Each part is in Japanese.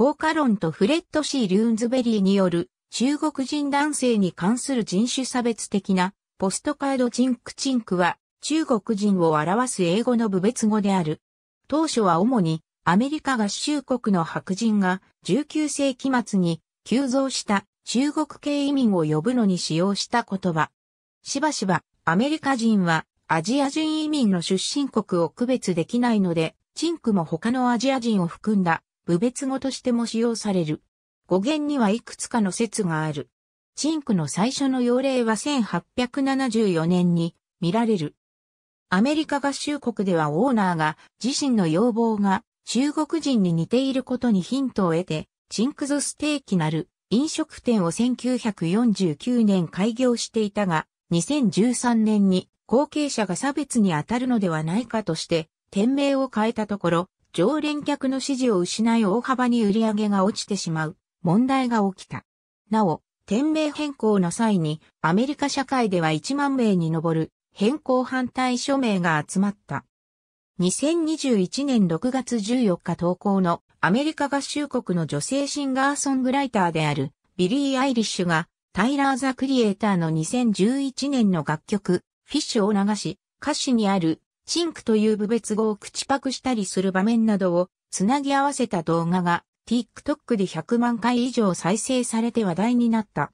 効果論とフレッド・シー・リューンズベリーによる中国人男性に関する人種差別的なポストカードチンクチンクは中国人を表す英語の部別語である。当初は主にアメリカ合衆国の白人が19世紀末に急増した中国系移民を呼ぶのに使用した言葉。しばしばアメリカ人はアジア人移民の出身国を区別できないので、チンクも他のアジア人を含んだ部別語としても使用される。語源にはいくつかの説がある。チンクの最初の要例は1874年に見られる。アメリカ合衆国ではオーナーが自身の要望が中国人に似ていることにヒントを得て、チンクズステーキなる飲食店を1949年開業していたが、2013年に後継者が差別に当たるのではないかとして、店名を変えたところ、常連客の支持を失い大幅に売り上げが落ちてしまう問題が起きた。なお、店名変更の際にアメリカ社会では1万名に上る変更反対署名が集まった。2021年6月14日投稿のアメリカ合衆国の女性シンガーソングライターであるビリー・アイリッシュがタイラー・ザ・クリエイターの2011年の楽曲フィッシュを流し歌詞にあるチンクという部別語を口パクしたりする場面などをつなぎ合わせた動画が TikTok で100万回以上再生されて話題になった。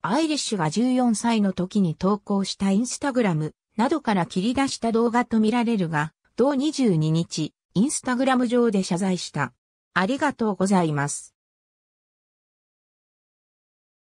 アイリッシュが14歳の時に投稿したインスタグラムなどから切り出した動画と見られるが、同22日、インスタグラム上で謝罪した。ありがとうございます。